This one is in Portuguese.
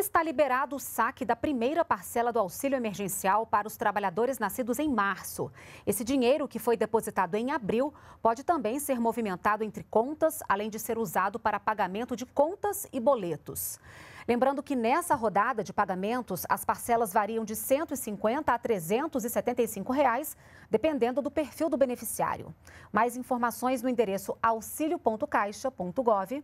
está liberado o saque da primeira parcela do auxílio emergencial para os trabalhadores nascidos em março. Esse dinheiro, que foi depositado em abril, pode também ser movimentado entre contas, além de ser usado para pagamento de contas e boletos. Lembrando que nessa rodada de pagamentos, as parcelas variam de R$ 150 a R$ 375, reais, dependendo do perfil do beneficiário. Mais informações no endereço auxilio.caixa.gov.br.